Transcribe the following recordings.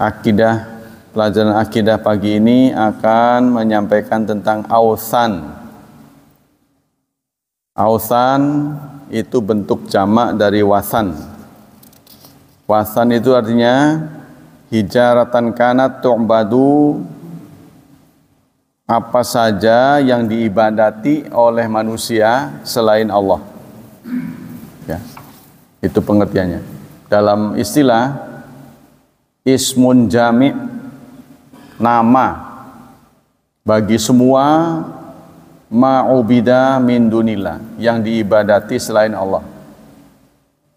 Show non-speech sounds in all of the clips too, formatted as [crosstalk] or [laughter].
akidah pelajaran akidah pagi ini akan menyampaikan tentang ausan. Ausan itu bentuk jamak dari wasan. Wasan itu artinya hijaratan kanat tu'badu apa saja yang diibadati oleh manusia selain Allah. Ya. Itu pengertiannya. Dalam istilah ismun jami' nama bagi semua ma'ubida min dunillah yang diibadati selain Allah.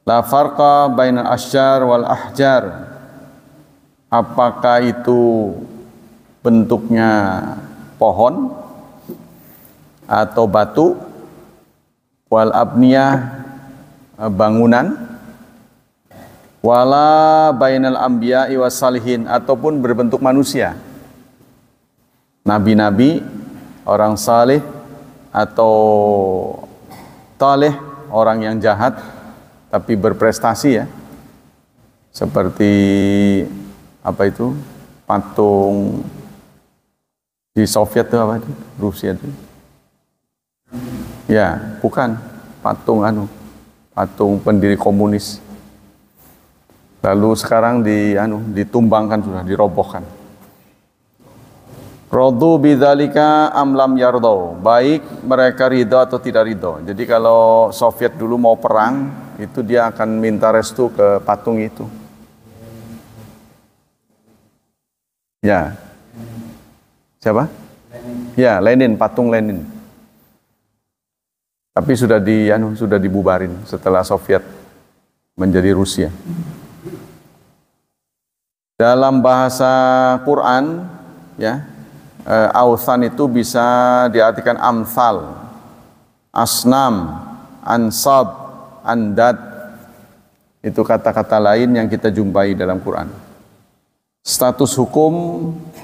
La farqa bainal asyar wal ahjar. Apakah itu bentuknya pohon atau batu wal abniyah bangunan wala bainal anbiya'i salihin ataupun berbentuk manusia. Nabi-nabi, orang saleh atau talih orang yang jahat tapi berprestasi ya. Seperti apa itu? Patung di Soviet itu apa itu? Rusia itu. Ya, bukan patung anu, patung pendiri komunis Lalu sekarang di anu ditumbangkan sudah dirobohkan. Rodu bidzalika amlam yardo. Baik mereka ridho atau tidak ridho. Jadi kalau Soviet dulu mau perang, itu dia akan minta restu ke patung itu. Ya. Siapa? Lenin. Ya, Lenin, patung Lenin. Tapi sudah di anu, sudah dibubarin setelah Soviet menjadi Rusia. Dalam bahasa Quran, ya, e, ausan itu bisa diartikan amsal, asnam, ansab, andad. Itu kata-kata lain yang kita jumpai dalam Quran. Status hukum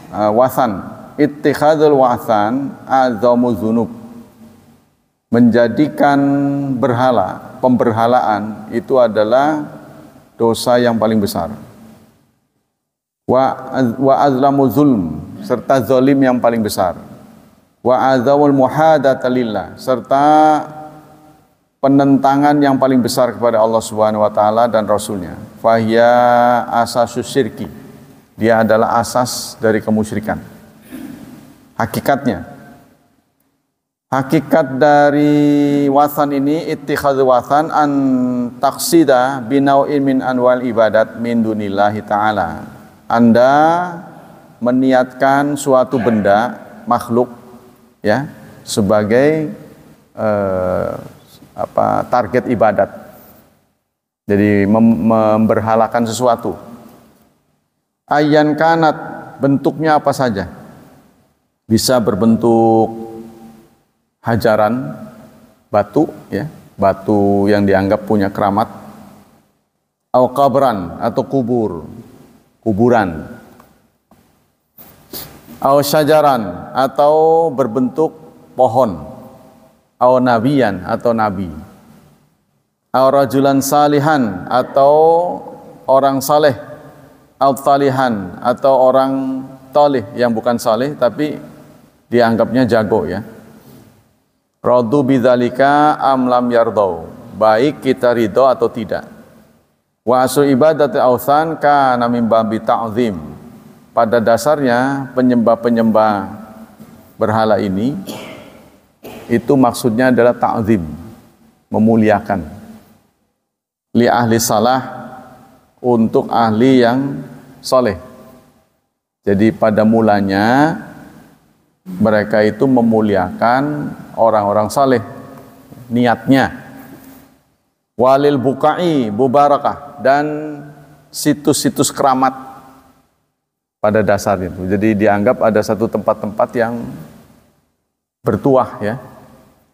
e, eh, wasan, ittikhadul wasan azamu zunub. Menjadikan berhala, pemberhalaan itu adalah dosa yang paling besar wa wa azlamu zulm serta zalim yang paling besar wa azawul muhadata lillah serta penentangan yang paling besar kepada Allah Subhanahu wa taala dan rasulnya fahiya asasus syirki dia adalah asas dari kemusyrikan hakikatnya hakikat dari wasan ini ittikhadz wasan an taqsida binau'in min anwal ibadat min dunillahi taala anda meniatkan suatu benda makhluk ya sebagai eh, apa target ibadat. Jadi mem memberhalakan sesuatu. Ayan kanat bentuknya apa saja. Bisa berbentuk hajaran batu ya, batu yang dianggap punya keramat. Al-qabran atau kubur, kuburan. Au syajaran atau berbentuk pohon. Au nabiyan atau nabi. Au rajulan salihan atau orang saleh. Au talihan atau orang talih yang bukan saleh tapi dianggapnya jago ya. Radu bidzalika am lam yardau. Baik kita ridho atau tidak. Wa asu ibadati awthan kana min babi ta'zim. Pada dasarnya penyembah-penyembah berhala ini itu maksudnya adalah ta'zim, memuliakan. Li ahli salah untuk ahli yang soleh. Jadi pada mulanya mereka itu memuliakan orang-orang saleh niatnya walil bukai bubarakah dan situs-situs keramat pada dasarnya itu. Jadi dianggap ada satu tempat-tempat yang bertuah ya.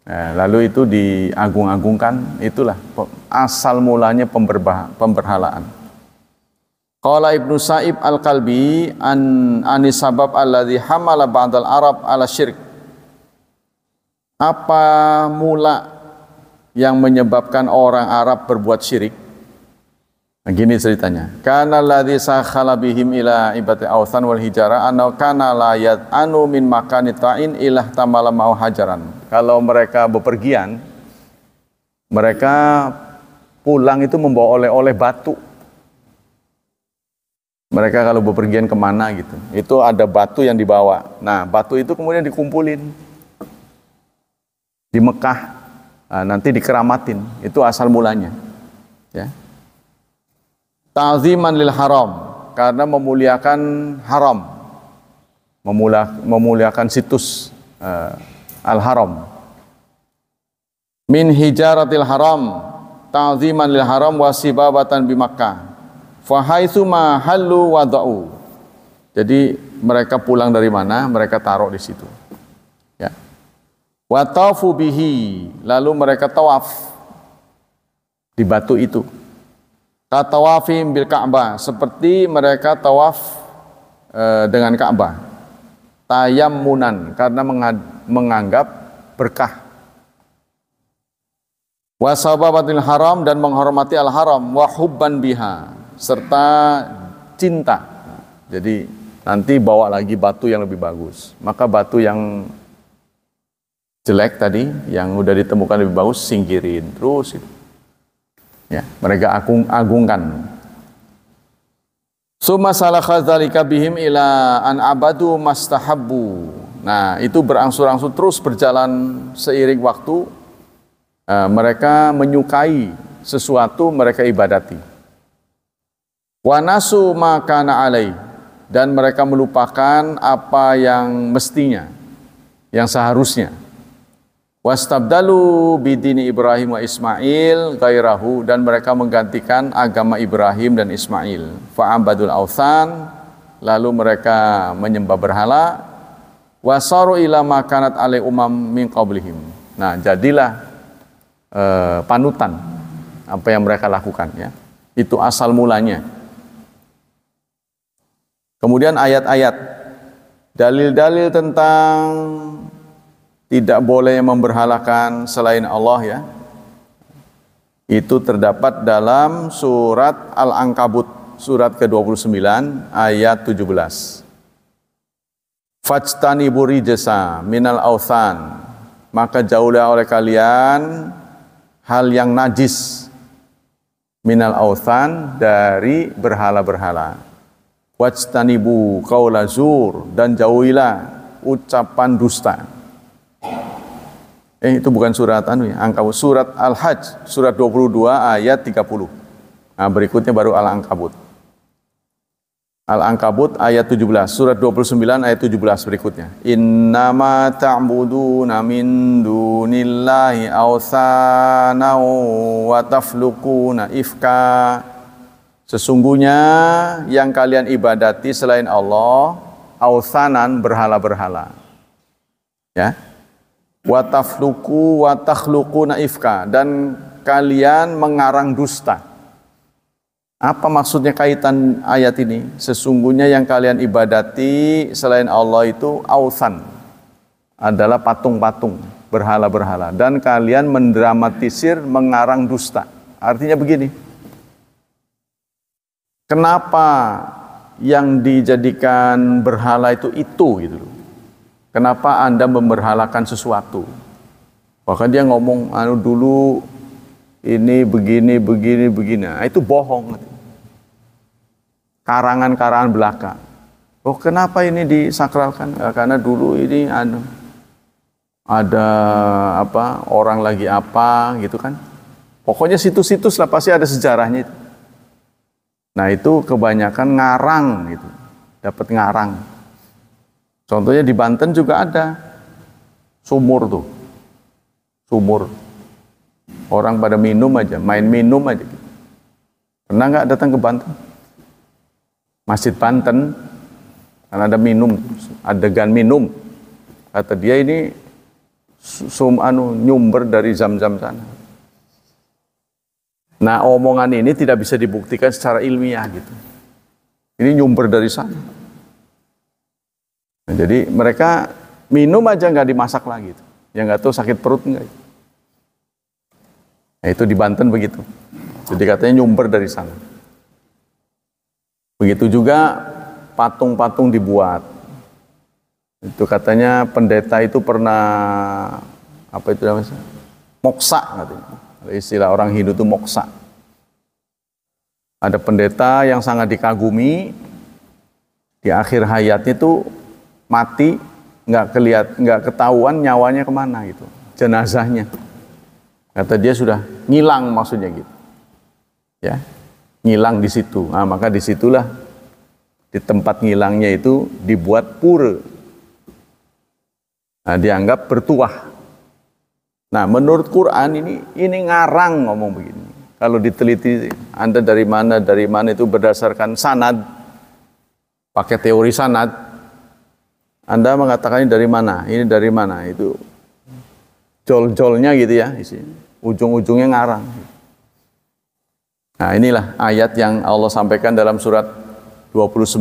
Nah, lalu itu diagung-agungkan, itulah asal mulanya pemberhalaan. Qala Ibnu Sa'ib Al-Kalbi an anisabab alladhi hamala ba'dal Arab ala syirik. Apa mula yang menyebabkan orang Arab berbuat syirik. Begini nah, ceritanya. Kana alladhi sakhala bihim ila ibati awthan wal hijara anau kana layat anu min makani ta'in ilah tamala mau hajaran. Kalau mereka bepergian, mereka pulang itu membawa oleh-oleh batu. Mereka kalau bepergian kemana gitu, itu ada batu yang dibawa. Nah, batu itu kemudian dikumpulin di Mekah Ah, nanti dikeramatin. Itu asal mulanya. Ya. Ta'ziman lil haram. Karena memuliakan haram. Memula, memuliakan situs uh, al-haram. Min hijaratil haram. Ta'ziman lil haram wasibabatan bimakkah. Fahaitsu ma halu wada'u. Jadi mereka pulang dari mana? Mereka taruh di situ. Watafu bihi, lalu mereka tawaf di batu itu. Katawafim bil Ka'bah, seperti mereka tawaf e, dengan Ka'bah. Tayammunan karena menganggap berkah. Wasababatil haram dan menghormati al-haram wahubban biha serta cinta. Jadi nanti bawa lagi batu yang lebih bagus. Maka batu yang jelek tadi yang udah ditemukan lebih bagus singkirin terus itu. Ya, mereka agung agungkan. So salakha dzalika bihim ila an abadu mastahabbu. Nah, itu berangsur-angsur terus berjalan seiring waktu e, mereka menyukai sesuatu mereka ibadati. Wanasu maka makana alai dan mereka melupakan apa yang mestinya, yang seharusnya Wastabdalu bidini Ibrahim wa Ismail gairahu dan mereka menggantikan agama Ibrahim dan Ismail. Fa'abadul awthan, lalu mereka menyembah berhala wasaru ila makanat alai umam min qablihim. Nah, jadilah eh, panutan apa yang mereka lakukan ya. Itu asal mulanya. Kemudian ayat-ayat dalil-dalil tentang tidak boleh memberhalakan selain Allah ya. Itu terdapat dalam surat Al-Ankabut surat ke-29 ayat 17. buri jasa minal authan. Maka jauhlah oleh kalian hal yang najis minal authan dari berhala-berhala. Wajtanibu kaula zur dan jauhilah ucapan dusta Eh itu bukan surat anu ya, Angkabut. Surat Al-Hajj, surat 22 ayat 30. Nah, berikutnya baru Al-Ankabut. Al-Ankabut ayat 17, surat 29 ayat 17 berikutnya. Innama ta'buduna min dunillahi awsana wa tafluquna ifka. Sesungguhnya yang kalian ibadati selain Allah, awsanan berhala-berhala. Ya, watafluku watahluku naifka dan kalian mengarang dusta. Apa maksudnya kaitan ayat ini? Sesungguhnya yang kalian ibadati selain Allah itu ausan adalah patung-patung, berhala-berhala dan kalian mendramatisir, mengarang dusta. Artinya begini. Kenapa yang dijadikan berhala itu itu gitu loh. Kenapa Anda memberhalakan sesuatu? Bahkan dia ngomong, anu dulu ini begini, begini, begini. Nah, itu bohong. Karangan-karangan belaka. Oh kenapa ini disakralkan? Nah, karena dulu ini anu, ada apa orang lagi apa gitu kan pokoknya situs-situs lah pasti ada sejarahnya nah itu kebanyakan ngarang gitu dapat ngarang Contohnya di Banten juga ada sumur tuh. Sumur. Orang pada minum aja, main minum aja. Gitu. Pernah nggak datang ke Banten? Masjid Banten, kan ada minum, adegan minum. Kata dia ini sum anu nyumber dari zam-zam sana. Nah omongan ini tidak bisa dibuktikan secara ilmiah gitu. Ini nyumber dari sana. Nah, jadi mereka minum aja nggak dimasak lagi. itu, Yang nggak tahu sakit perut nggak. Nah, itu di Banten begitu. Jadi katanya nyumber dari sana. Begitu juga patung-patung dibuat. Itu katanya pendeta itu pernah apa itu namanya? Moksa katanya. istilah orang Hindu itu moksa. Ada pendeta yang sangat dikagumi di akhir hayatnya itu mati nggak keliat nggak ketahuan nyawanya kemana gitu jenazahnya kata dia sudah ngilang maksudnya gitu ya ngilang di situ nah, maka disitulah di tempat ngilangnya itu dibuat pura nah, dianggap bertuah nah menurut Quran ini ini ngarang ngomong begini kalau diteliti anda dari mana dari mana itu berdasarkan sanad pakai teori sanad anda mengatakan ini dari mana? Ini dari mana? Itu jol-jolnya gitu ya, isi ujung-ujungnya ngarang. Nah, inilah ayat yang Allah sampaikan dalam surat 29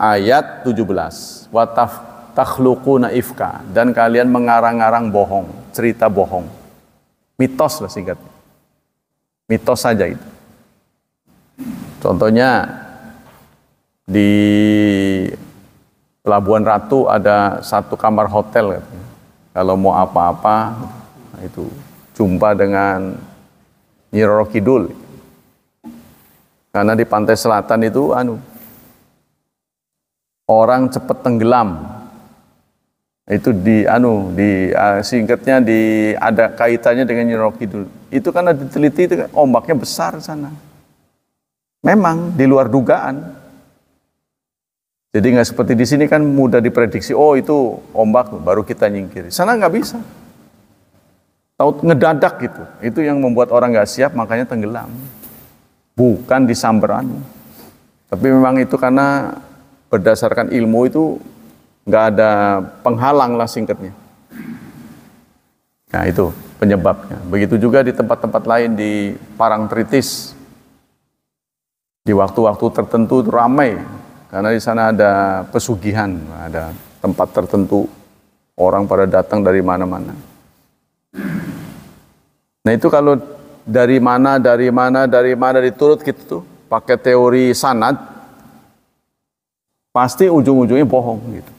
ayat 17. Wataf takhluquna ifka dan kalian mengarang-arang bohong, cerita bohong. Mitos lah singkatnya. Mitos saja itu. Contohnya di Pelabuhan Ratu ada satu kamar hotel katanya. Kalau mau apa-apa itu jumpa dengan Nyi Kidul. Karena di pantai selatan itu anu orang cepat tenggelam. Itu di anu di eh, singkatnya di ada kaitannya dengan Nyi Kidul. Itu karena diteliti itu kan ombaknya besar sana. Memang di luar dugaan, jadi nggak seperti di sini kan mudah diprediksi, oh itu ombak baru kita nyingkiri. Sana nggak bisa. Tahu ngedadak gitu. Itu yang membuat orang nggak siap makanya tenggelam. Bukan di samberan. Tapi memang itu karena berdasarkan ilmu itu nggak ada penghalang lah singkatnya. Nah itu penyebabnya. Begitu juga di tempat-tempat lain di Parangtritis. Di waktu-waktu tertentu ramai karena di sana ada pesugihan, ada tempat tertentu orang pada datang dari mana-mana. Nah itu kalau dari mana, dari mana, dari mana diturut gitu tuh, pakai teori sanad, pasti ujung-ujungnya bohong gitu.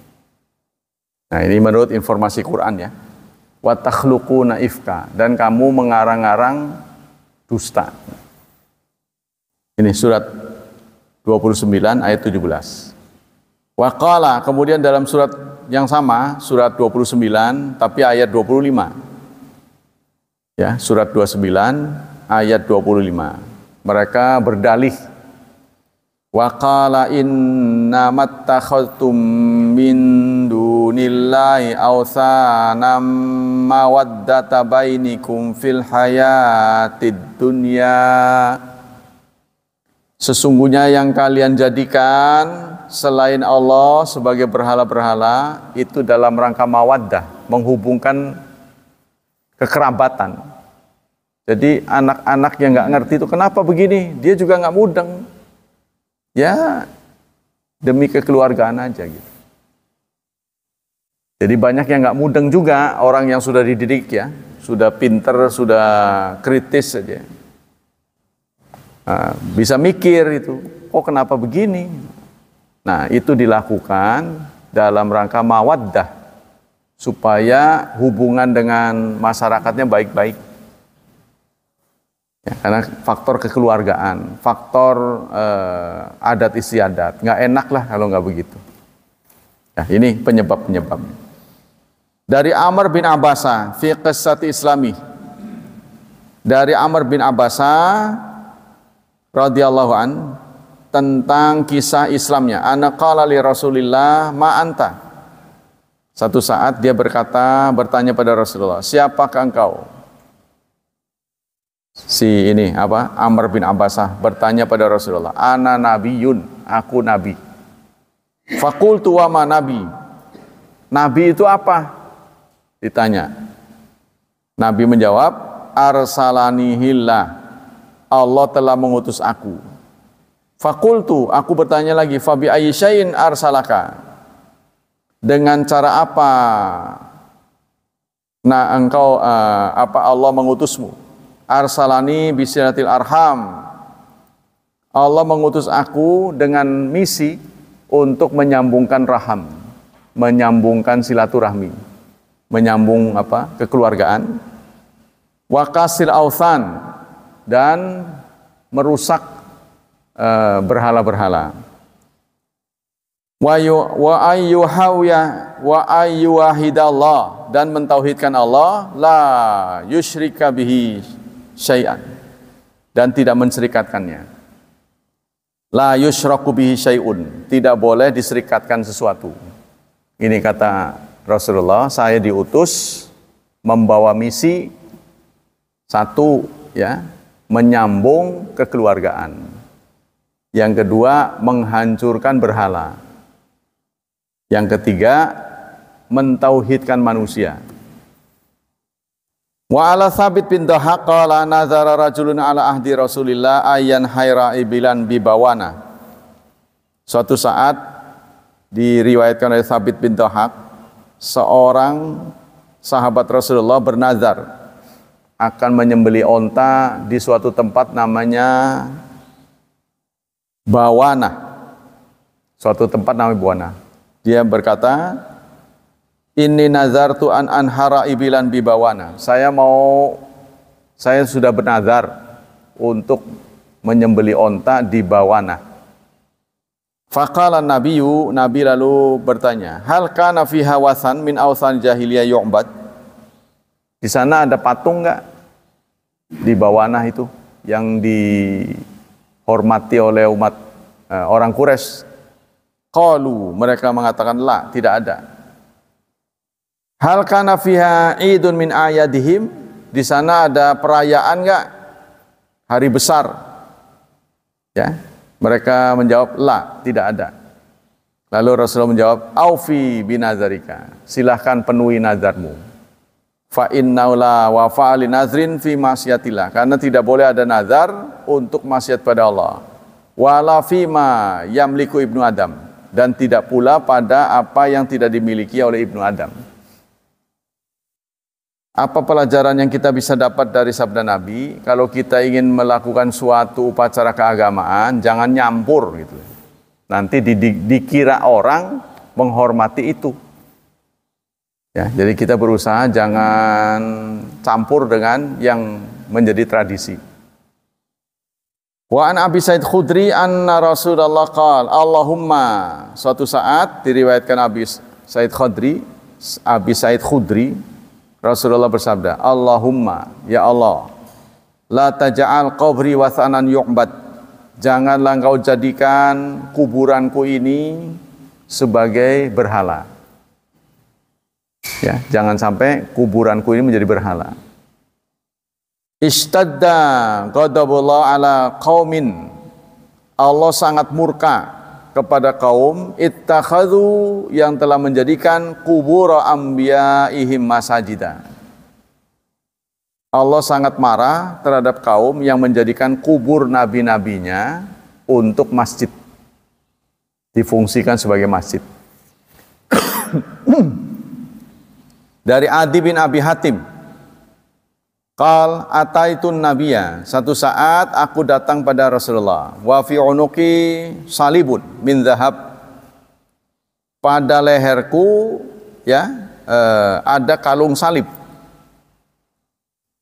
Nah ini menurut informasi Quran ya. watakhluku naifka dan kamu mengarang-arang dusta. Ini surat 29 ayat 17. Waqala kemudian dalam surat yang sama surat 29 tapi ayat 25. Ya, surat 29 ayat 25. Mereka berdalih Waqala inna mattakhadtum min dunillahi awsanan mawaddata bainikum fil hayatid dunya Sesungguhnya yang kalian jadikan selain Allah sebagai berhala-berhala itu dalam rangka mawaddah, menghubungkan kekerabatan. Jadi anak-anak yang nggak ngerti itu kenapa begini? Dia juga nggak mudeng. Ya demi kekeluargaan aja gitu. Jadi banyak yang nggak mudeng juga orang yang sudah dididik ya, sudah pinter, sudah kritis saja. Ah, bisa mikir itu, oh kenapa begini? Nah itu dilakukan dalam rangka mawaddah supaya hubungan dengan masyarakatnya baik-baik. Ya, karena faktor kekeluargaan, faktor eh, adat istiadat, nggak enak lah kalau nggak begitu. Ya, ini penyebab penyebabnya. Dari Amr bin Abasa fi KesatI islami. Dari Amr bin Abasa radhiyallahu an tentang kisah Islamnya. Anak qala li Rasulillah ma anta. Satu saat dia berkata bertanya pada Rasulullah, "Siapakah engkau?" Si ini apa? Amr bin Abbasah bertanya pada Rasulullah, "Ana nabiyun, aku nabi." Fakultu wa ma nabi. Nabi itu apa? Ditanya. Nabi menjawab, "Arsalanihillah." Allah telah mengutus aku. Fakultu, aku bertanya lagi, Fabi Aisyain arsalaka. Dengan cara apa? Nah, engkau uh, apa Allah mengutusmu? Arsalani bisiratil arham. Allah mengutus aku dengan misi untuk menyambungkan raham, menyambungkan silaturahmi, menyambung apa? kekeluargaan. Wakasir ausan, dan merusak eh, berhala-berhala. Wa ayyuhawiya wa ayyuwahidallah dan mentauhidkan Allah la yusyrika bihi syai'an dan tidak menserikatkannya. La yusyraku bihi syai'un, tidak boleh diserikatkan sesuatu. Ini kata Rasulullah, saya diutus membawa misi satu ya menyambung kekeluargaan. Yang kedua, menghancurkan berhala. Yang ketiga, mentauhidkan manusia. Wa ala Sabit bin Dahaq qala nazara rajulun ala ahdi Rasulillah ayyan haira ibilan bibawana. Suatu saat diriwayatkan oleh Sabit bin Dahaq seorang sahabat Rasulullah bernazar akan menyembeli onta di suatu tempat namanya Bawana. Suatu tempat namanya Bawana. Dia berkata, ini nazar tuan anhara ibilan bi Bawana. Saya mau, saya sudah bernazar untuk menyembeli onta di Bawana. fakalan nabiyu, nabi lalu bertanya, Hal kana fiha wasan min awsan jahiliyah yu'bad? Di sana ada patung nggak? Di Bawanah itu yang dihormati oleh umat eh, orang Quraisy. Kalu mereka mengatakan lah tidak ada. Hal kana fiha idun min ayadihim? Di sana ada perayaan enggak? Hari besar. Ya. Mereka menjawab lah tidak ada. Lalu Rasulullah menjawab, "Aufi binazarika." Silahkan penuhi nazarmu fa innaula wa fa'ali nazrin fi masyiatillah karena tidak boleh ada nazar untuk maksiat pada Allah wala ma yamliku ibnu adam dan tidak pula pada apa yang tidak dimiliki oleh ibnu adam apa pelajaran yang kita bisa dapat dari sabda Nabi kalau kita ingin melakukan suatu upacara keagamaan jangan nyampur gitu nanti dikira orang menghormati itu Ya, jadi kita berusaha jangan campur dengan yang menjadi tradisi. Wa an Abi Said Khudri anna Rasulullah qala Allahumma suatu saat diriwayatkan Abi Said Khudri Abi Said Khudri Rasulullah bersabda Allahumma ya Allah la taj'al qabri wasanan yu'bad janganlah engkau jadikan kuburanku ini sebagai berhala Ya, jangan sampai kuburanku ini menjadi berhala. Istadda qadabullah ala qaumin. Allah sangat murka kepada kaum ittakhadhu yang telah menjadikan kubur ambiyaihim masajida. Allah sangat marah terhadap kaum yang menjadikan kubur nabi-nabinya untuk masjid. Difungsikan sebagai masjid. [coughs] dari Adi bin Abi Hatim. Qal ataitun nabiya, satu saat aku datang pada Rasulullah, wa fi unuki salibun min zahab. Pada leherku ya eh, ada kalung salib.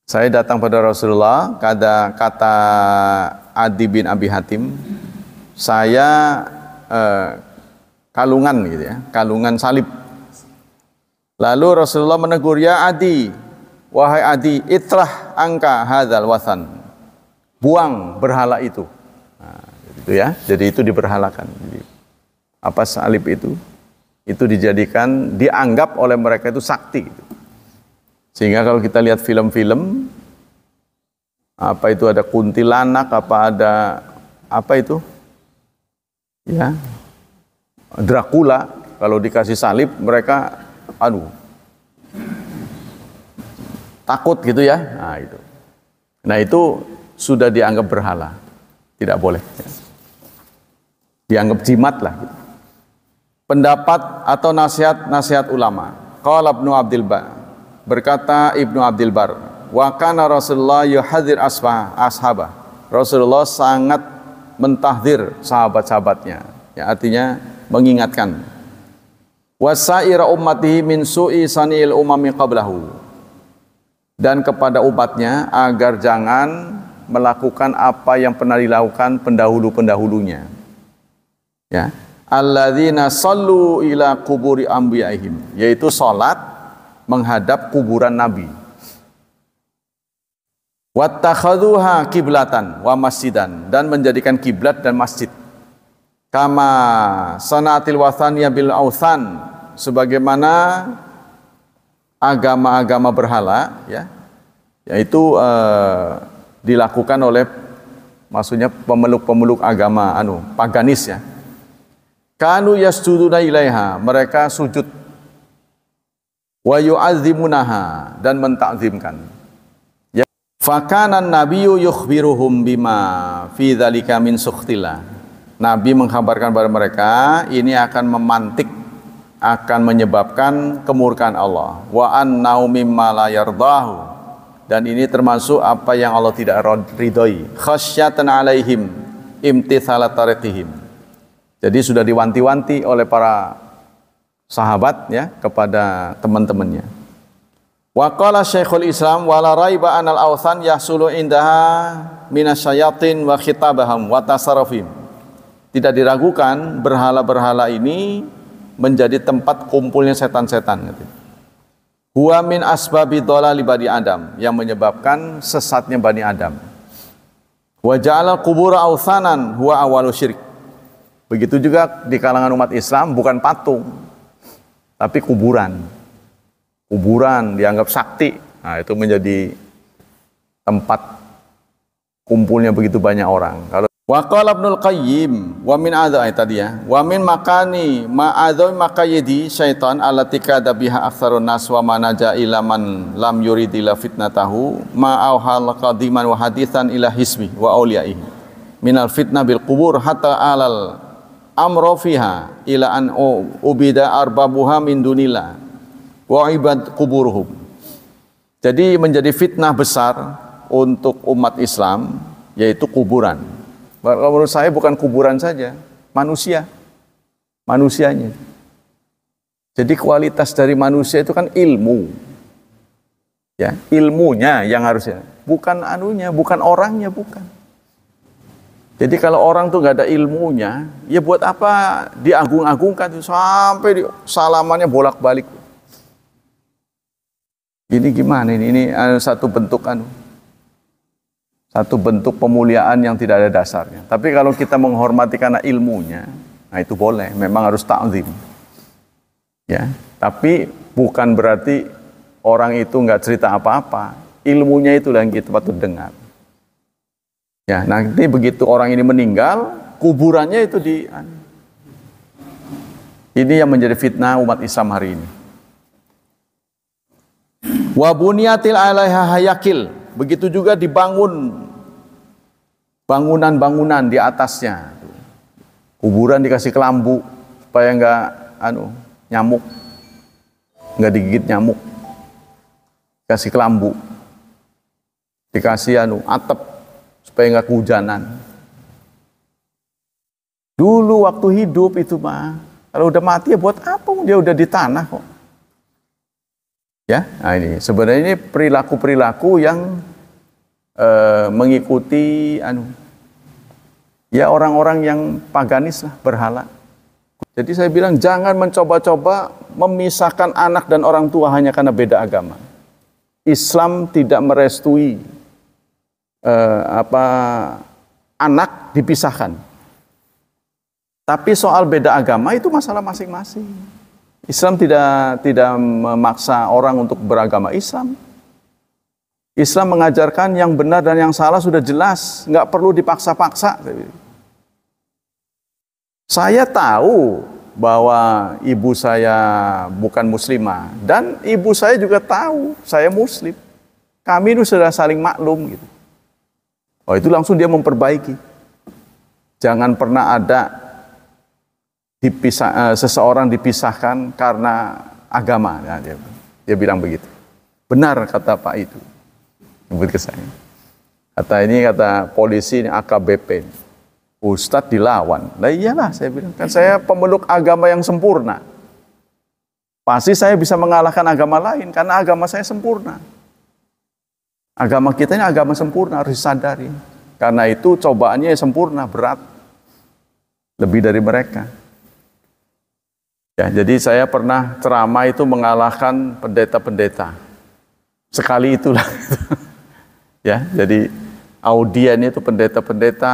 Saya datang pada Rasulullah kata kata Adi bin Abi Hatim, saya eh, kalungan gitu ya, kalungan salib Lalu Rasulullah menegur, ya Adi, wahai Adi, itlah angka hadal wasan. Buang berhala itu. Nah, itu ya. Jadi itu diberhalakan. Jadi, apa salib itu? Itu dijadikan, dianggap oleh mereka itu sakti. Gitu. Sehingga kalau kita lihat film-film, apa itu ada kuntilanak, apa ada apa itu? Ya, Dracula. Kalau dikasih salib, mereka anu takut gitu ya. Nah itu. Nah itu sudah dianggap berhala. Tidak boleh. Ya. Dianggap jimat lah. Gitu. Pendapat atau nasihat-nasihat ulama. Qala Ibnu Abdul Bar. Berkata Ibnu Abdul Bar, wa Rasulullah yuhadzir asfa ashaba. Rasulullah sangat mentahdir sahabat-sahabatnya. Ya artinya mengingatkan wasaira ummatihi min su'i sanil umami qablahu dan kepada umatnya agar jangan melakukan apa yang pernah dilakukan pendahulu-pendahulunya ya alladzina sallu ila kuburi anbiyaihim yaitu salat menghadap kuburan nabi wattakhadhuha kiblatan wa masjidan dan menjadikan kiblat dan masjid kama sanatil wathaniyah bil authan sebagaimana agama-agama berhala ya yaitu uh, dilakukan oleh maksudnya pemeluk-pemeluk agama anu paganis ya kanu yasjuduna ilaiha mereka sujud wa yu'azzimunaha dan mentakzimkan ya fakanan nabiyyu yukhbiruhum bima fi dzalika min sukhtillah Nabi menghabarkan kepada mereka ini akan memantik akan menyebabkan kemurkaan Allah wa annau mimma la yardahu dan ini termasuk apa yang Allah tidak ridhoi khasyatan alaihim imtithala tariqihim jadi sudah diwanti-wanti oleh para sahabat ya kepada teman-temannya wa qala syekhul islam la raiba anal awthan yahsulu indaha minasyayatin wa khitabahum wa tasarrufihim tidak diragukan berhala-berhala ini menjadi tempat kumpulnya setan-setan. Huwa min asbabi dolali bani Adam yang menyebabkan sesatnya bani Adam. Wa ja'ala kubura awthanan huwa awalu syirik. Begitu juga di kalangan umat Islam bukan patung tapi kuburan. Kuburan dianggap sakti. Nah, itu menjadi tempat kumpulnya begitu banyak orang. Kalau Wa qala Ibnu Qayyim wa min adza tadi ya. Wa min makani ma adzai makayidi syaitan alatika dabiha aktsarun nas wa manaja ila man lam yuridila fitnatahu ma auhal qadiman wa hadithan ila hismi wa auliyaihi minal fitnah bil qubur hatta alal amro fiha ila an ubida arbabuha min dunillah wa ibad kuburuhum. Jadi menjadi fitnah besar untuk umat Islam yaitu kuburan kalau menurut saya bukan kuburan saja, manusia. Manusianya. Jadi kualitas dari manusia itu kan ilmu. Ya, ilmunya yang harusnya, bukan anunya, bukan orangnya, bukan. Jadi kalau orang tuh nggak ada ilmunya, ya buat apa diagung-agungkan sampai di, salamannya bolak-balik. Ini gimana ini? Ini eh, satu bentuk anu satu bentuk pemuliaan yang tidak ada dasarnya. Tapi kalau kita menghormati karena ilmunya, nah itu boleh, memang harus ta'zim. Ya, tapi bukan berarti orang itu nggak cerita apa-apa. Ilmunya itulah yang kita patut dengar. Ya, nanti begitu orang ini meninggal, kuburannya itu di anu. ini yang menjadi fitnah umat Islam hari ini. Wa buniyatil alaiha hayakil. Begitu juga dibangun bangunan-bangunan di atasnya. Kuburan dikasih kelambu supaya nggak anu nyamuk, nggak digigit nyamuk. Kasih kelambu, dikasih anu atap supaya nggak kehujanan. Dulu waktu hidup itu mah, kalau udah mati ya buat apa? Dia udah di tanah kok. Ya, nah ini sebenarnya ini perilaku-perilaku yang Eh, mengikuti anu ya orang-orang yang paganis lah berhala. Jadi saya bilang jangan mencoba-coba memisahkan anak dan orang tua hanya karena beda agama. Islam tidak merestui eh, apa anak dipisahkan. Tapi soal beda agama itu masalah masing-masing. Islam tidak tidak memaksa orang untuk beragama Islam. Islam mengajarkan yang benar dan yang salah sudah jelas, nggak perlu dipaksa-paksa. Saya tahu bahwa ibu saya bukan muslimah dan ibu saya juga tahu saya muslim. Kami itu sudah saling maklum gitu. Oh itu langsung dia memperbaiki. Jangan pernah ada dipisah, eh, seseorang dipisahkan karena agama. Nah, dia, dia bilang begitu. Benar kata Pak itu nyebut ke saya. Kata ini kata polisi ini AKBP. Ustadz dilawan. Nah iyalah saya bilang. Kan saya pemeluk agama yang sempurna. Pasti saya bisa mengalahkan agama lain karena agama saya sempurna. Agama kita ini agama sempurna harus disadari. Karena itu cobaannya sempurna, berat. Lebih dari mereka. Ya, jadi saya pernah ceramah itu mengalahkan pendeta-pendeta. Sekali itulah. [laughs] Ya, jadi audiennya itu pendeta-pendeta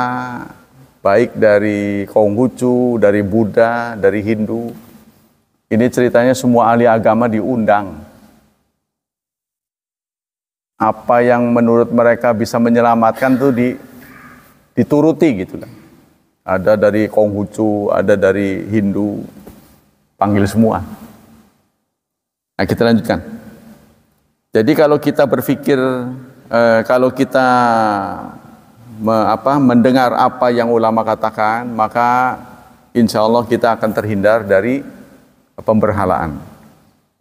baik dari Konghucu, dari Buddha, dari Hindu. Ini ceritanya semua ahli agama diundang. Apa yang menurut mereka bisa menyelamatkan tuh di, dituruti gitu kan. Ada dari Konghucu, ada dari Hindu, panggil semua. Nah, kita lanjutkan. Jadi kalau kita berpikir eh, kalau kita me, apa, mendengar apa yang ulama katakan, maka insya Allah kita akan terhindar dari pemberhalaan.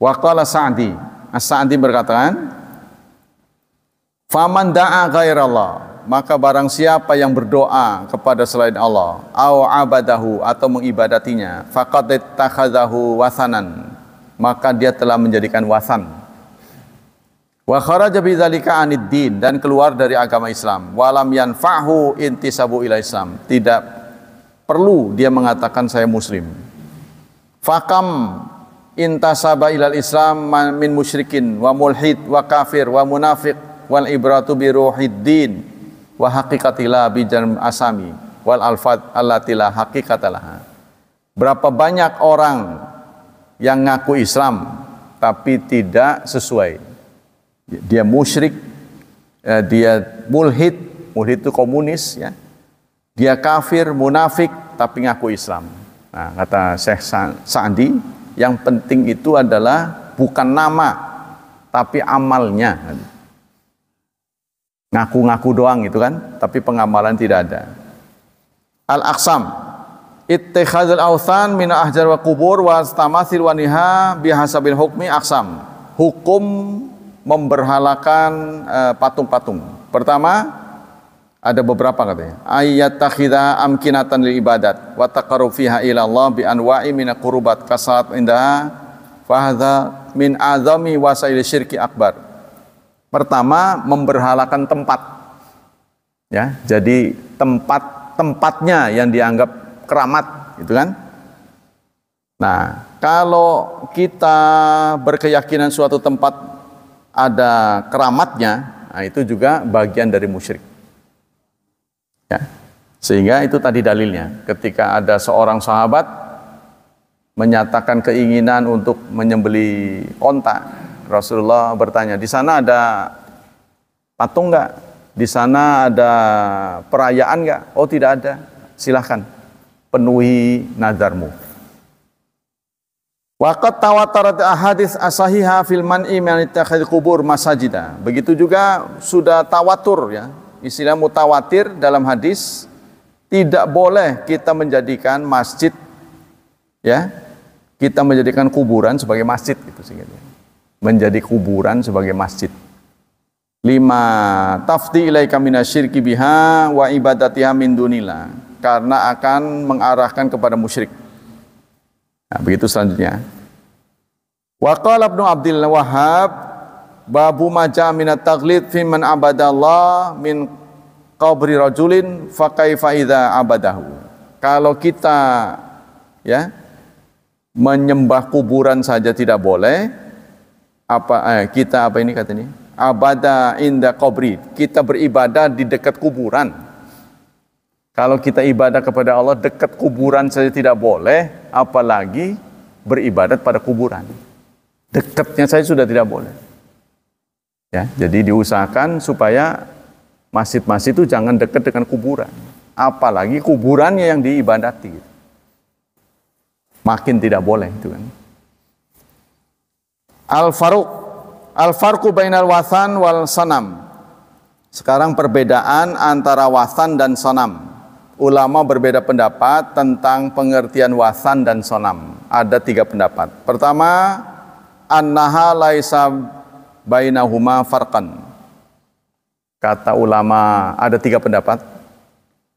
Waqala Sa'di, Sa'adi nah, sadi berkatakan, Faman da'a Allah, maka barang siapa yang berdoa kepada selain Allah, aw abadahu atau mengibadatinya, faqad takhazahu wasanan, maka dia telah menjadikan wasan, Wa kharaja bidzalika anid din dan keluar dari agama Islam. Walam yanfa'hu intisabu ila Islam. Tidak perlu dia mengatakan saya muslim. Fakam intasaba ilal Islam min musyrikin wa mulhid wa kafir wa munafiq wal ibratu bi ruhiddin din wa haqiqatila bi asami wal alfat allatila haqiqatalah. Berapa banyak orang yang ngaku Islam tapi tidak sesuai dia musyrik, eh, dia mulhid, mulhid itu komunis ya. Dia kafir, munafik tapi ngaku Islam. Nah, kata Syekh Sandi yang penting itu adalah bukan nama tapi amalnya. Ngaku-ngaku doang itu kan, tapi pengamalan tidak ada. Al-Aqsam, ittihadul awthan min ahjar wa kubur wa tamasil wa niha bihasabil hukmi aqsam. Hukum memberhalakan eh, patung-patung. Uh, Pertama, ada beberapa katanya. Ayat takhidha amkinatan li ibadat wa taqaru fiha ila Allah bi anwa'i min kurubat kasat indah, fahadha min azami wasail syirki akbar. Pertama, memberhalakan tempat. Ya, jadi tempat tempatnya yang dianggap keramat, gitu kan? Nah, kalau kita berkeyakinan suatu tempat ada keramatnya, nah itu juga bagian dari musyrik. Ya. Sehingga itu tadi dalilnya. Ketika ada seorang sahabat menyatakan keinginan untuk menyembeli kontak, Rasulullah bertanya, di sana ada patung nggak? Di sana ada perayaan nggak? Oh tidak ada. Silahkan penuhi nazarmu. Waqat tawatarat ahadis asahiha fil man'i kubur masajida. Begitu juga sudah tawatur ya. Istilah mutawatir dalam hadis tidak boleh kita menjadikan masjid ya. Kita menjadikan kuburan sebagai masjid itu sehingga Menjadi kuburan sebagai masjid. Lima tafti ilaika minasyirki biha wa ibadatiha min dunila Karena akan mengarahkan kepada musyrik. Nah, begitu selanjutnya. Wa qala Ibnu Abdul Wahhab babu maja minat taqlid fi man abadallah min qabri rajulin fa kaifa idza abadahu. Kalau kita ya menyembah kuburan saja tidak boleh apa eh, kita apa ini katanya abada inda kubri kita beribadah di dekat kuburan kalau kita ibadah kepada Allah dekat kuburan saja tidak boleh apalagi beribadat pada kuburan. Dekatnya saya sudah tidak boleh. Ya, jadi diusahakan supaya masjid-masjid itu jangan dekat dengan kuburan, apalagi kuburannya yang diibadati. Makin tidak boleh itu kan. Al-Faruq, al-farqu bainal wathan wal sanam. Sekarang perbedaan antara wathan dan sanam ulama berbeda pendapat tentang pengertian wasan dan sonam. Ada tiga pendapat. Pertama, annaha laisa bainahuma farqan. Kata ulama, ada tiga pendapat.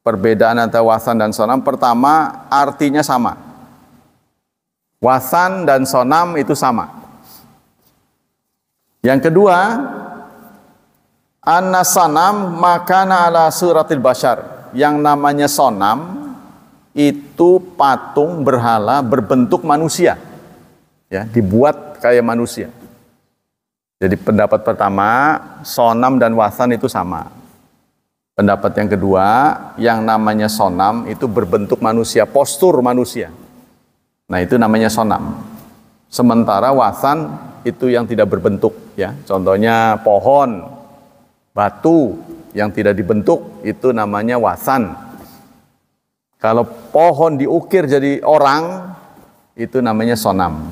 Perbedaan antara wasan dan sonam. Pertama, artinya sama. Wasan dan sonam itu sama. Yang kedua, anna sanam makana ala suratil bashar yang namanya sonam itu patung berhala berbentuk manusia. Ya, dibuat kayak manusia. Jadi pendapat pertama, sonam dan wasan itu sama. Pendapat yang kedua, yang namanya sonam itu berbentuk manusia, postur manusia. Nah, itu namanya sonam. Sementara wasan itu yang tidak berbentuk ya. Contohnya pohon, batu, yang tidak dibentuk itu namanya wasan. Kalau pohon diukir jadi orang itu namanya sonam.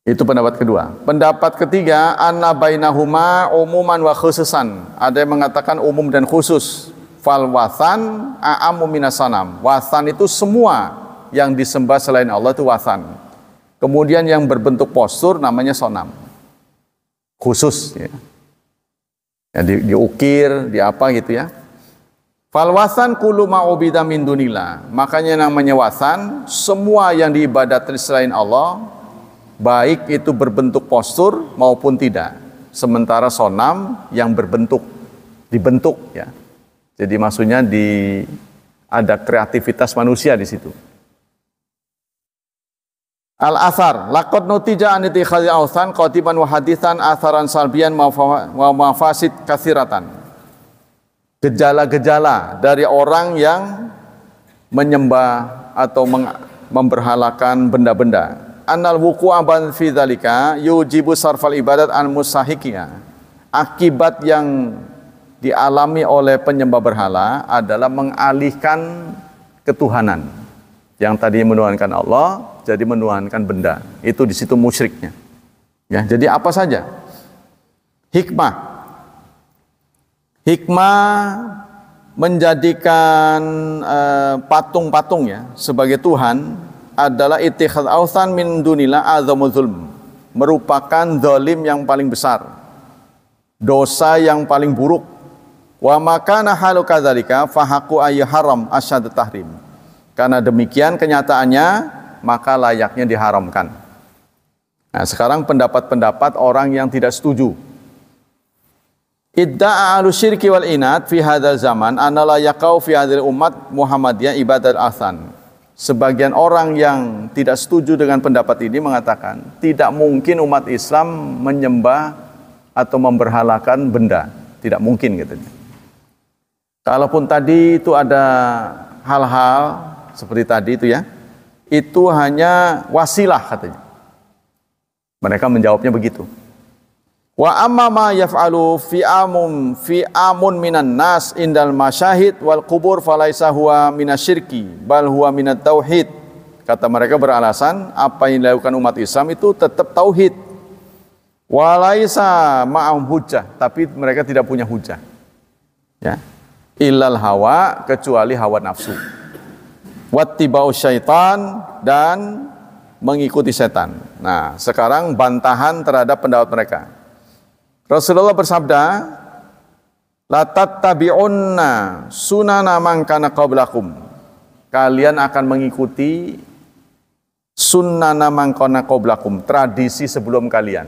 Itu pendapat kedua. Pendapat ketiga, anna bainahuma umuman wa khususan. Ada yang mengatakan umum dan khusus. Fal wasan a'amu minasanam. Wasan itu semua yang disembah selain Allah itu wasan. Kemudian yang berbentuk postur namanya sonam. Khusus. Ya ya, di, diukir, di apa gitu ya. Falwasan kulu ma'ubida min dunillah. Makanya namanya wasan, semua yang diibadatkan selain Allah, baik itu berbentuk postur maupun tidak. Sementara sonam yang berbentuk, dibentuk ya. Jadi maksudnya di ada kreativitas manusia di situ. Al asar lakot nutija aniti khali ausan kotiban wahadisan asaran salbian wa mafasid kasiratan. Gejala-gejala dari orang yang menyembah atau memperhalakan benda-benda. Anal wuku aban fi dzalika yujibu sarfal ibadat an musahikiya. Akibat yang dialami oleh penyembah berhala adalah mengalihkan ketuhanan yang tadi menuhankan Allah jadi menuhankan benda. Itu di situ musyriknya. Ya, jadi apa saja? Hikmah. Hikmah menjadikan eh, patung-patung uh, ya sebagai Tuhan adalah itikhad authan min dunillah azamul Merupakan zalim yang paling besar. Dosa yang paling buruk. Wa makana halu kadzalika fahaku ayyu haram asyad tahrim. Karena demikian kenyataannya maka layaknya diharamkan. Nah, sekarang pendapat-pendapat orang yang tidak setuju. Idda'a ahlu syirki wal inat fi hadal zaman anna la fi hadil umat Muhammadiyah ibadat asan. Sebagian orang yang tidak setuju dengan pendapat ini mengatakan tidak mungkin umat Islam menyembah atau memberhalakan benda. Tidak mungkin katanya. Kalaupun tadi itu ada hal-hal seperti tadi itu ya, itu hanya wasilah katanya. Mereka menjawabnya begitu. Wa amma ma yaf'alu fi amun minan nas indal masyahid wal kubur falaisa huwa minasyirki bal huwa minat tauhid. Kata mereka beralasan apa yang dilakukan umat Islam itu tetap tauhid. Walaisa ma'am hujah, tapi mereka tidak punya hujah. Ya. Ilal hawa kecuali hawa nafsu. Wati wattibau syaitan dan mengikuti setan. Nah, sekarang bantahan terhadap pendapat mereka. Rasulullah bersabda, Latat tattabi'unna sunana man kana qablakum." Kalian akan mengikuti sunana man kana qablakum, tradisi sebelum kalian.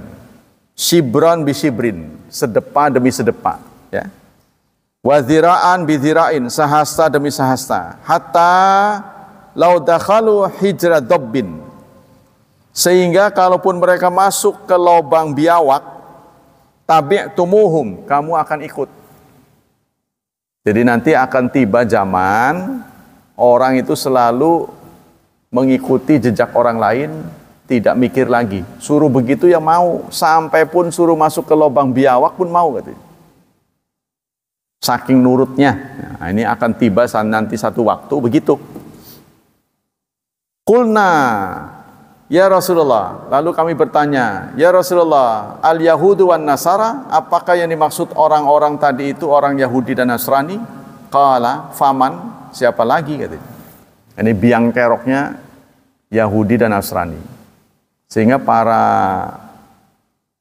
Sibron bi sedepa demi sedepa, ya. Waziraan dhira'an sahasta demi sahasta hatta lau dakhalu hijra dobbin sehingga kalaupun mereka masuk ke lubang biawak tabi'tumuhum kamu akan ikut jadi nanti akan tiba zaman orang itu selalu mengikuti jejak orang lain tidak mikir lagi suruh begitu ya mau sampai pun suruh masuk ke lubang biawak pun mau katanya saking nurutnya. Nah, ini akan tiba nanti satu waktu begitu. Kulna Ya Rasulullah, lalu kami bertanya, Ya Rasulullah, al Yahudi wan Nasara, apakah yang dimaksud orang-orang tadi itu orang Yahudi dan Nasrani? Kala, faman, siapa lagi katanya. Ini biang keroknya Yahudi dan Nasrani. Sehingga para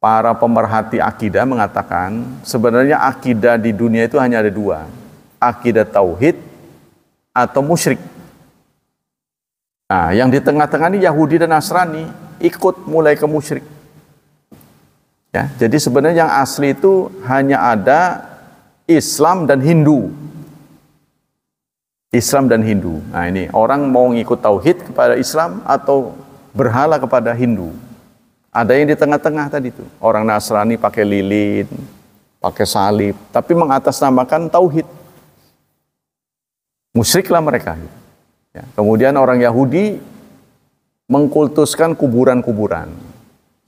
para pemerhati akidah mengatakan sebenarnya akidah di dunia itu hanya ada dua. Akidah tauhid atau musyrik. Nah, yang di tengah-tengah ini Yahudi dan Nasrani ikut mulai ke musyrik. Ya, jadi sebenarnya yang asli itu hanya ada Islam dan Hindu. Islam dan Hindu. Nah, ini orang mau ngikut tauhid kepada Islam atau berhala kepada Hindu. Ada yang di tengah-tengah tadi itu. Orang Nasrani pakai lilin, pakai salib, tapi mengatasnamakan tauhid. Musyriklah mereka. Ya. Kemudian orang Yahudi mengkultuskan kuburan-kuburan.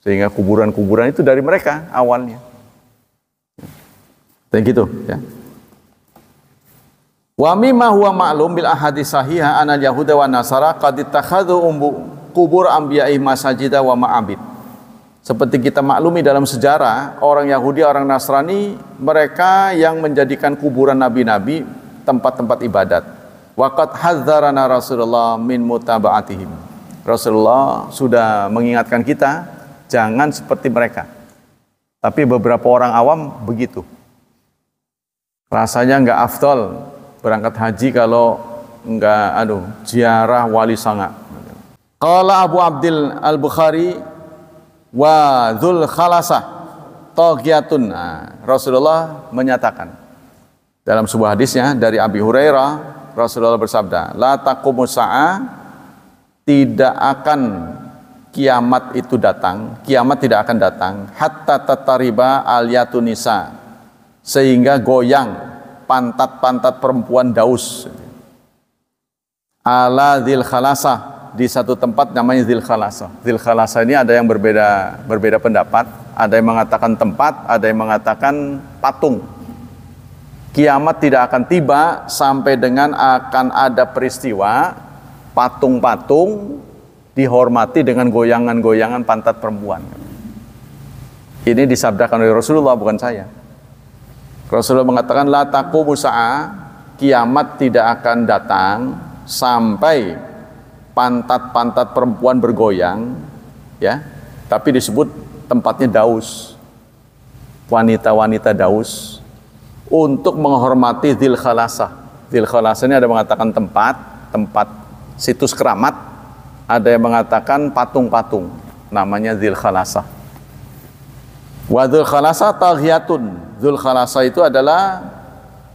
Sehingga kuburan-kuburan itu dari mereka awalnya. Dan ya, gitu ya. Wa mimma huwa ma'lum bil ahadis sahiha anal yahuda wa nasara qad ittakhadhu qubur anbiya'i masajida wa ma'abid. Seperti kita maklumi dalam sejarah, orang Yahudi, orang Nasrani, mereka yang menjadikan kuburan nabi-nabi tempat-tempat ibadat. Waqat hadzarana Rasulullah min mutaba'atihim. Rasulullah sudah mengingatkan kita, jangan seperti mereka. Tapi beberapa orang awam begitu. Rasanya nggak afdol berangkat haji kalau nggak aduh ziarah wali sanga. Qala Abu Abdul Al-Bukhari wa dzul khalasah togiyatun. Nah, Rasulullah menyatakan dalam sebuah hadisnya dari Abi Hurairah Rasulullah bersabda, "La taqumus tidak akan kiamat itu datang, kiamat tidak akan datang hatta tatariba aliyatun nisa sehingga goyang pantat-pantat perempuan daus." Ala dzil khalasah di satu tempat namanya Zil Khalasa. ini ada yang berbeda berbeda pendapat, ada yang mengatakan tempat, ada yang mengatakan patung. Kiamat tidak akan tiba sampai dengan akan ada peristiwa patung-patung dihormati dengan goyangan-goyangan pantat perempuan. Ini disabdakan oleh Rasulullah bukan saya. Rasulullah mengatakan la musa'a kiamat tidak akan datang sampai pantat-pantat perempuan bergoyang, ya, tapi disebut tempatnya daus. Wanita-wanita daus untuk menghormati Dhil Khalasah. Khalasah ini ada mengatakan tempat, tempat situs keramat, ada yang mengatakan patung-patung, namanya Dhil Khalasah. Wa Dhil Khalasah taghiyatun. Khalasah itu adalah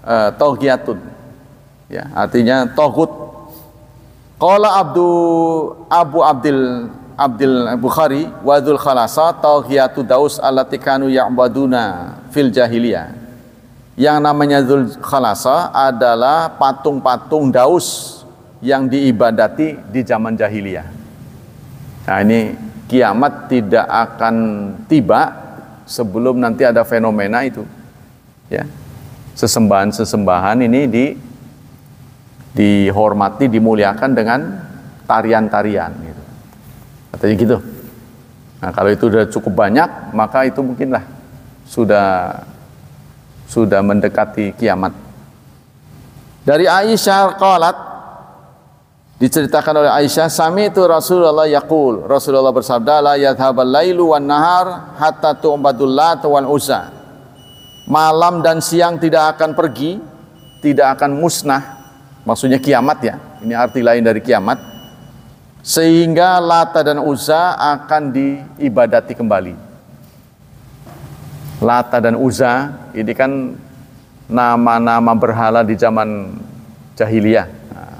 uh, eh, taghiyatun. Ya, artinya tohut Qala Abdu Abu Abdul Abdul Bukhari wadul khalasa tauhiyatu daus allati kanu ya'buduna fil jahiliyah. Yang namanya Dzul Khalasa adalah patung-patung daus yang diibadati di zaman jahiliyah. Nah, ini kiamat tidak akan tiba sebelum nanti ada fenomena itu. Ya. Sesembahan-sesembahan ini di dihormati, dimuliakan dengan tarian-tarian gitu. Katanya gitu. Nah, kalau itu sudah cukup banyak, maka itu mungkinlah sudah sudah mendekati kiamat. Dari Aisyah qalat diceritakan oleh Aisyah, "Sami itu Rasulullah Yakul Rasulullah bersabda, "La yathabal lailu wan nahar hatta tu'badul lat wal uzza." Malam dan siang tidak akan pergi, tidak akan musnah maksudnya kiamat ya ini arti lain dari kiamat sehingga Lata dan Uza akan diibadati kembali Lata dan Uza ini kan nama-nama berhala di zaman jahiliyah nah,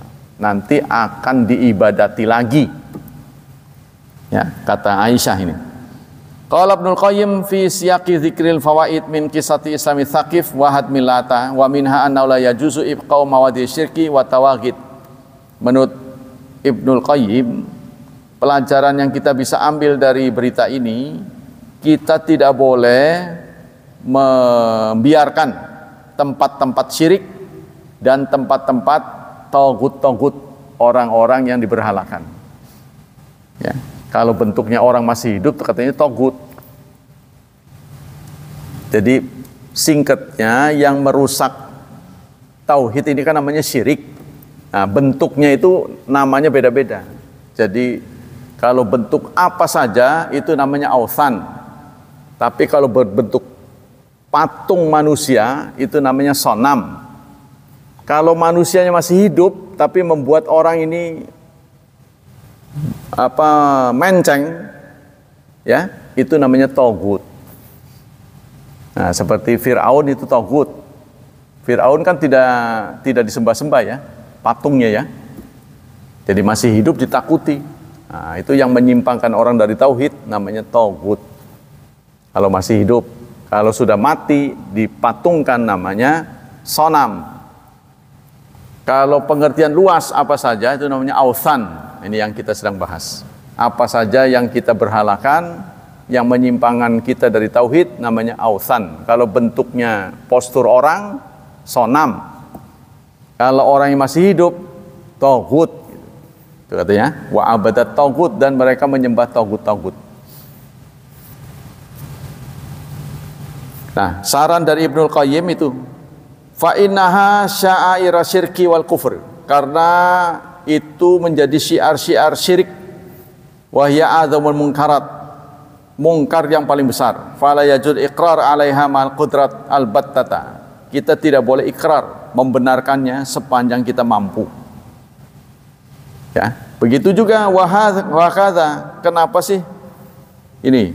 nanti akan diibadati lagi ya kata Aisyah ini Qala Ibnu Qayyim fi siyaqi dzikril fawaid min kisati islami thaqif wa milata wa minha anna la yajuzu ibqau mawadi syirki wa tawaghid. Menurut Ibnu Qayyim, pelajaran yang kita bisa ambil dari berita ini, kita tidak boleh membiarkan tempat-tempat syirik dan tempat-tempat togut-togut orang-orang yang diberhalakan. Ya. Kalau bentuknya orang masih hidup katanya togut. Jadi singkatnya yang merusak tauhid ini kan namanya syirik. Nah, bentuknya itu namanya beda-beda. Jadi kalau bentuk apa saja itu namanya authan. Tapi kalau berbentuk patung manusia itu namanya sonam. Kalau manusianya masih hidup tapi membuat orang ini apa menceng ya itu namanya togut nah seperti Fir'aun itu togut Fir'aun kan tidak tidak disembah-sembah ya patungnya ya jadi masih hidup ditakuti nah, itu yang menyimpangkan orang dari tauhid namanya togut kalau masih hidup kalau sudah mati dipatungkan namanya sonam kalau pengertian luas apa saja itu namanya ausan ini yang kita sedang bahas. Apa saja yang kita berhalakan, yang menyimpangan kita dari tauhid namanya autan. Kalau bentuknya postur orang, sonam. Kalau orang yang masih hidup, togut. Itu katanya, wa abadat togut dan mereka menyembah togut-togut. Nah, saran dari Ibnul Qayyim itu, fa innaha sya'aira syirki wal kufur. Karena itu menjadi syiar-syiar syirik wahya azamul mungkarat mungkar yang paling besar fala yajud iqrar alaiha mal qudrat al battata kita tidak boleh ikrar membenarkannya sepanjang kita mampu ya begitu juga wahada kenapa sih ini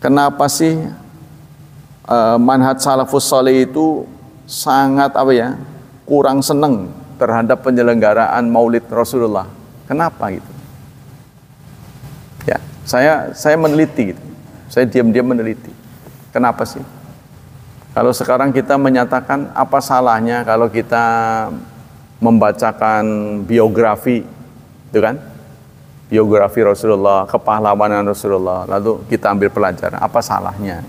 kenapa sih uh, manhaj salafus salih itu sangat apa ya kurang seneng terhadap penyelenggaraan Maulid Rasulullah. Kenapa gitu? Ya, saya saya meneliti gitu. Saya diam-diam meneliti. Kenapa sih? Kalau sekarang kita menyatakan apa salahnya kalau kita membacakan biografi, itu kan? Biografi Rasulullah, kepahlawanan Rasulullah, lalu kita ambil pelajaran. Apa salahnya?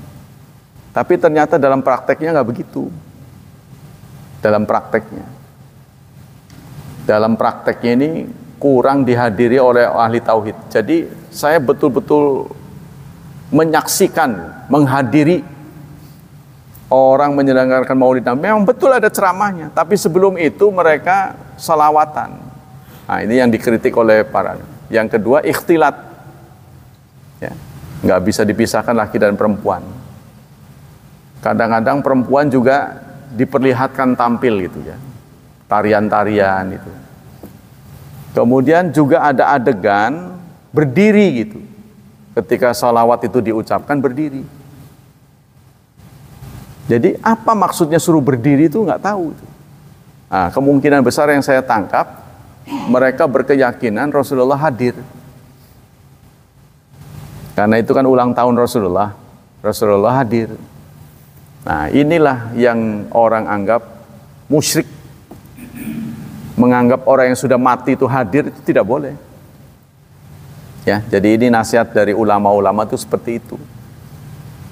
Tapi ternyata dalam prakteknya nggak begitu. Dalam prakteknya dalam prakteknya ini kurang dihadiri oleh ahli tauhid. Jadi saya betul-betul menyaksikan, menghadiri orang menyelenggarakan maulid Nabi. Memang betul ada ceramahnya, tapi sebelum itu mereka salawatan. Nah, ini yang dikritik oleh para. Yang kedua ikhtilat. Ya. Nggak bisa dipisahkan laki dan perempuan. Kadang-kadang perempuan juga diperlihatkan tampil gitu ya tarian-tarian itu. Kemudian juga ada adegan berdiri gitu. Ketika salawat itu diucapkan berdiri. Jadi apa maksudnya suruh berdiri itu nggak tahu. Nah, kemungkinan besar yang saya tangkap mereka berkeyakinan Rasulullah hadir. Karena itu kan ulang tahun Rasulullah, Rasulullah hadir. Nah, inilah yang orang anggap musyrik menganggap orang yang sudah mati itu hadir itu tidak boleh. Ya, jadi ini nasihat dari ulama-ulama itu seperti itu.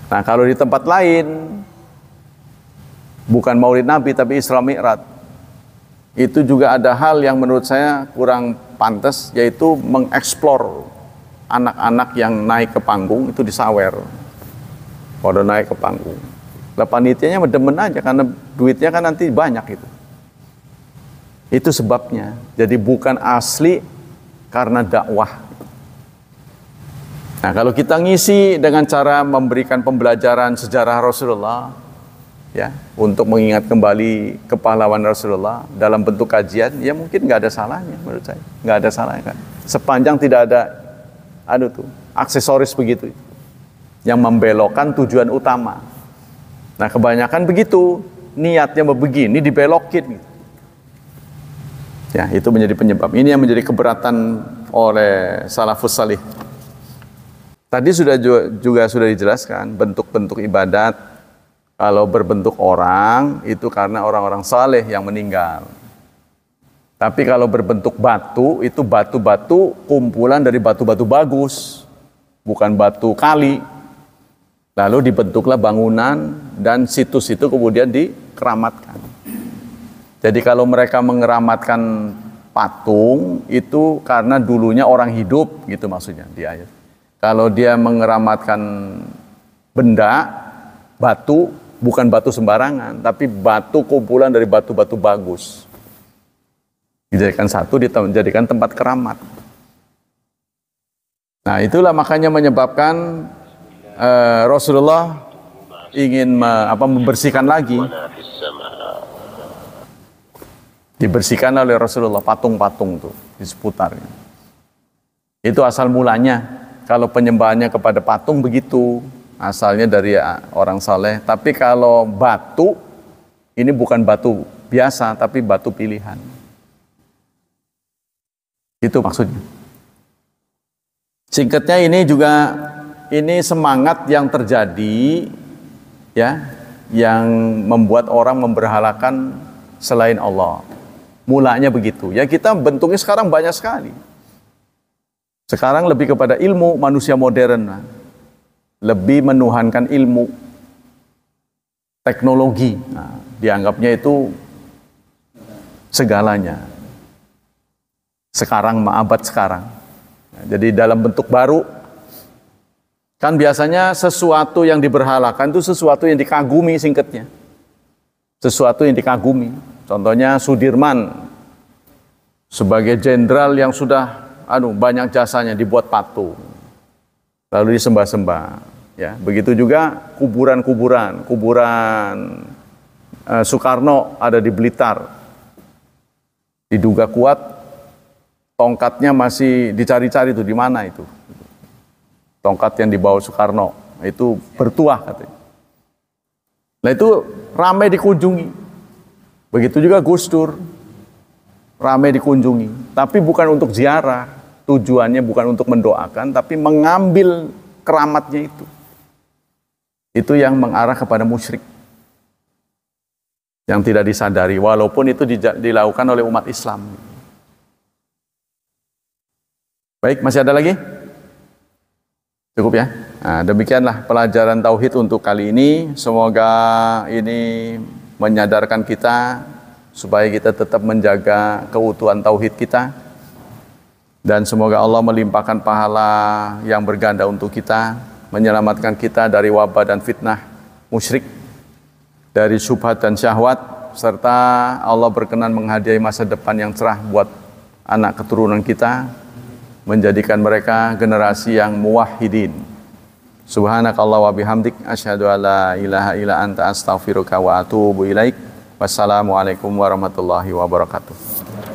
Nah, kalau di tempat lain bukan Maulid Nabi tapi Isra Mi'raj. Itu juga ada hal yang menurut saya kurang pantas yaitu mengeksplor anak-anak yang naik ke panggung itu disawer. Kalau naik ke panggung. Lah panitianya demen aja karena duitnya kan nanti banyak itu. Itu sebabnya. Jadi bukan asli karena dakwah. Nah, kalau kita ngisi dengan cara memberikan pembelajaran sejarah Rasulullah, ya, untuk mengingat kembali kepahlawan Rasulullah dalam bentuk kajian, ya mungkin nggak ada salahnya menurut saya, nggak ada salahnya kan. Sepanjang tidak ada, aduh tuh, aksesoris begitu yang membelokkan tujuan utama. Nah, kebanyakan begitu niatnya begini dibelokin. Gitu. Ya, itu menjadi penyebab. Ini yang menjadi keberatan oleh salafus salih. Tadi sudah juga, juga sudah dijelaskan bentuk-bentuk ibadat kalau berbentuk orang itu karena orang-orang saleh yang meninggal. Tapi kalau berbentuk batu itu batu-batu kumpulan dari batu-batu bagus, bukan batu kali. Lalu dibentuklah bangunan dan situs itu kemudian dikeramatkan. Jadi kalau mereka mengeramatkan patung itu karena dulunya orang hidup gitu maksudnya di ayat. Kalau dia mengeramatkan benda batu bukan batu sembarangan tapi batu kumpulan dari batu-batu bagus. Dijadikan satu dijadikan tempat keramat. Nah, itulah makanya menyebabkan uh, Rasulullah ingin me, apa membersihkan lagi Dibersihkan oleh Rasulullah patung-patung tuh di seputarnya. Itu asal mulanya. Kalau penyembahannya kepada patung begitu, asalnya dari ah, orang saleh. Tapi kalau batu, ini bukan batu biasa, tapi batu pilihan. Itu maksudnya. Singkatnya ini juga ini semangat yang terjadi ya yang membuat orang memberhalakan selain Allah mulanya begitu. Ya kita bentuknya sekarang banyak sekali. Sekarang lebih kepada ilmu manusia modern. Lebih menuhankan ilmu. Teknologi. Nah, dianggapnya itu segalanya. Sekarang maabad sekarang. Nah, jadi dalam bentuk baru, kan biasanya sesuatu yang diberhalakan itu sesuatu yang dikagumi singkatnya. Sesuatu yang dikagumi. Contohnya Sudirman sebagai jenderal yang sudah anu banyak jasanya dibuat patung. Lalu disembah-sembah, ya. Begitu juga kuburan-kuburan, kuburan eh, Soekarno ada di Blitar. Diduga kuat tongkatnya masih dicari-cari tuh di mana itu. Tongkat yang dibawa Soekarno itu bertuah katanya. Nah itu ramai dikunjungi. Begitu juga Gus Dur, ramai dikunjungi. Tapi bukan untuk ziarah, tujuannya bukan untuk mendoakan, tapi mengambil keramatnya itu. Itu yang mengarah kepada musyrik. Yang tidak disadari, walaupun itu dilakukan oleh umat Islam. Baik, masih ada lagi? Cukup ya. Nah, demikianlah pelajaran tauhid untuk kali ini. Semoga ini menyadarkan kita supaya kita tetap menjaga keutuhan tauhid kita dan semoga Allah melimpahkan pahala yang berganda untuk kita menyelamatkan kita dari wabah dan fitnah musyrik dari syubhat dan syahwat serta Allah berkenan menghadiahi masa depan yang cerah buat anak keturunan kita menjadikan mereka generasi yang muwahhidin Subhanakallah wa bihamdik asyhadu alla ilaha illa anta astaghfiruka wa atuubu ilaik. Wassalamualaikum warahmatullahi wabarakatuh.